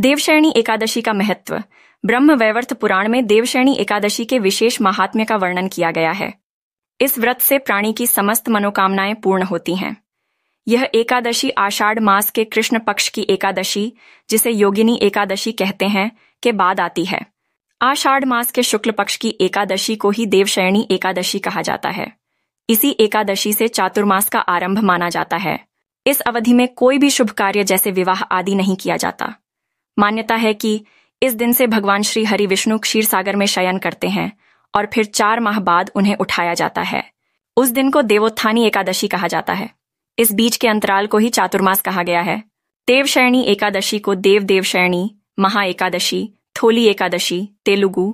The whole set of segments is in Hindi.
देवशरणी एकादशी का महत्व ब्रह्म वैवर्थ पुराण में देवशरणी एकादशी के विशेष महात्म्य का वर्णन किया गया है इस व्रत से प्राणी की समस्त मनोकामनाएं पूर्ण होती हैं यह एकादशी आषाढ़ मास के कृष्ण पक्ष की एकादशी जिसे योगिनी एकादशी कहते हैं के बाद आती है आषाढ़ मास के शुक्ल पक्ष की एकादशी को ही देवशयनी एकादशी कहा जाता है इसी एकादशी से चातुर्मास का आरंभ माना जाता है इस अवधि में कोई भी शुभ कार्य जैसे विवाह आदि नहीं किया जाता मान्यता है कि इस दिन से भगवान श्री हरि विष्णु क्षीर सागर में शयन करते हैं और फिर चार माह बाद उन्हें उठाया जाता है उस दिन को देवोत्थानी एकादशी कहा जाता है इस बीच के अंतराल को ही चातुर्मास कहा गया है देवशयणी एकादशी को देव देवशयणी महा एकादशी थोली एकादशी तेलुगु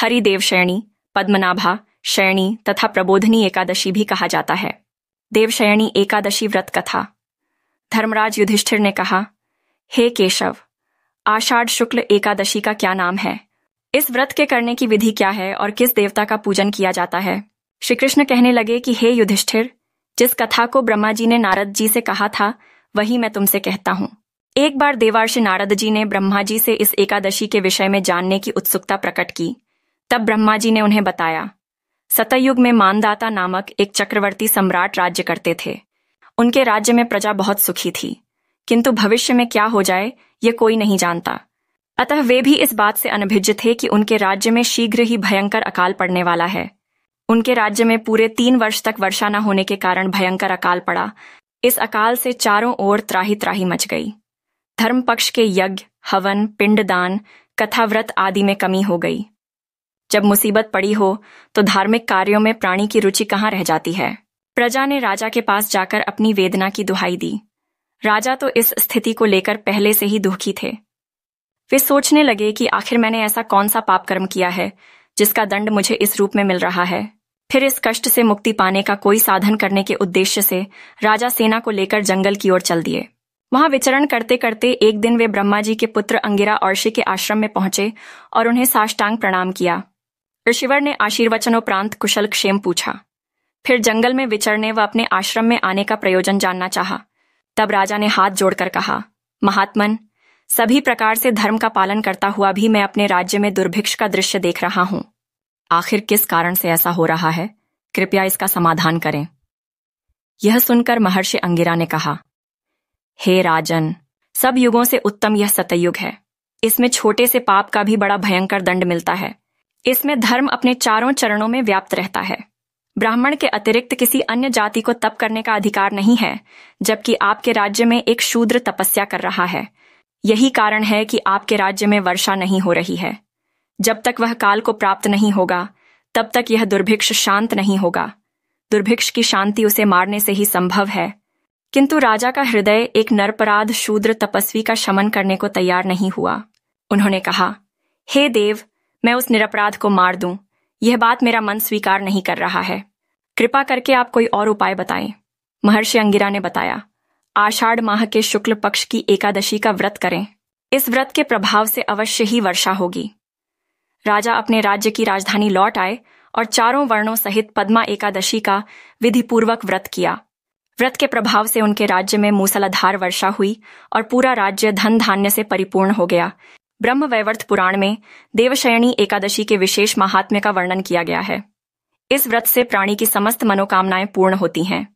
हरिदेवशयणी पद्मनाभा शयणी तथा प्रबोधनी एकादशी भी कहा जाता है देवशयणी एकादशी व्रत कथा धर्मराज युधिष्ठिर ने कहा हे केशव आषाढ़ शुक्ल एकादशी का क्या नाम है इस व्रत के करने की विधि क्या है और किस देवता का पूजन किया जाता है श्री कृष्ण कहने लगे कि हे युधिष्ठिर जिस कथा को ब्रह्मा जी ने नारद जी से कहा था वही मैं तुमसे कहता हूँ एक बार देवार्ष नारद जी ने ब्रह्मा जी से इस एकादशी के विषय में जानने की उत्सुकता प्रकट की तब ब्रह्मा जी ने उन्हें बताया सतयुग में मानदाता नामक एक चक्रवर्ती सम्राट राज्य करते थे उनके राज्य में प्रजा बहुत सुखी थी किंतु भविष्य में क्या हो जाए ये कोई नहीं जानता अतः वे भी इस बात से अनभिज थे कि उनके राज्य में शीघ्र ही भयंकर अकाल पड़ने वाला है उनके राज्य में पूरे तीन वर्ष तक वर्षा न होने के कारण भयंकर अकाल पड़ा इस अकाल से चारों ओर त्राही त्राही मच गई धर्म पक्ष के यज्ञ हवन पिंडदान कथाव्रत आदि में कमी हो गई जब मुसीबत पड़ी हो तो धार्मिक कार्यों में प्राणी की रुचि कहाँ रह जाती है प्रजा ने राजा के पास जाकर अपनी वेदना की दुहाई दी राजा तो इस स्थिति को लेकर पहले से ही दुखी थे वे सोचने लगे कि आखिर मैंने ऐसा कौन सा पाप कर्म किया है जिसका दंड मुझे इस रूप में मिल रहा है फिर इस कष्ट से मुक्ति पाने का कोई साधन करने के उद्देश्य से राजा सेना को लेकर जंगल की ओर चल दिए वहां विचरण करते करते एक दिन वे ब्रह्मा जी के पुत्र अंगिरा औषि के आश्रम में पहुंचे और उन्हें साष्टांग प्रणाम किया ऋषिवर ने आशीर्वचनोपरांत कुशल क्षेम पूछा फिर जंगल में विचरने व अपने आश्रम में आने का प्रयोजन जानना चाहा। तब राजा ने हाथ जोड़कर कहा महात्मन सभी प्रकार से धर्म का पालन करता हुआ भी मैं अपने राज्य में दुर्भिक्ष का दृश्य देख रहा हूं आखिर किस कारण से ऐसा हो रहा है कृपया इसका समाधान करें यह सुनकर महर्षि अंगिरा ने कहा हे राजन सब युगों से उत्तम यह सतयुग है इसमें छोटे से पाप का भी बड़ा भयंकर दंड मिलता है इसमें धर्म अपने चारों चरणों में व्याप्त रहता है ब्राह्मण के अतिरिक्त किसी अन्य जाति को तप करने का अधिकार नहीं है जबकि आपके राज्य में एक शूद्र तपस्या कर रहा है यही कारण है कि आपके राज्य में वर्षा नहीं हो रही है जब तक वह काल को प्राप्त नहीं होगा तब तक यह दुर्भिक्ष शांत नहीं होगा दुर्भिक्ष की शांति उसे मारने से ही संभव है किंतु राजा का हृदय एक नरपराध शूद्र तपस्वी का शमन करने को तैयार नहीं हुआ उन्होंने कहा हे देव मैं उस निरपराध को मार दूं यह बात मेरा मन स्वीकार नहीं कर रहा है कृपा करके आप कोई और उपाय बताएं महर्षि अंगिरा ने बताया आषाढ़ माह के शुक्ल पक्ष की एकादशी का व्रत करें इस व्रत के प्रभाव से अवश्य ही वर्षा होगी राजा अपने राज्य की राजधानी लौट आए और चारों वर्णों सहित पद्मा एकादशी का विधिपूर्वक व्रत किया व्रत के प्रभाव से उनके राज्य में मूसलाधार वर्षा हुई और पूरा राज्य धन धान्य से परिपूर्ण हो गया ब्रह्म वैवर्त पुराण में देवशयनी एकादशी के विशेष महात्म्य का वर्णन किया गया है इस व्रत से प्राणी की समस्त मनोकामनाएं पूर्ण होती हैं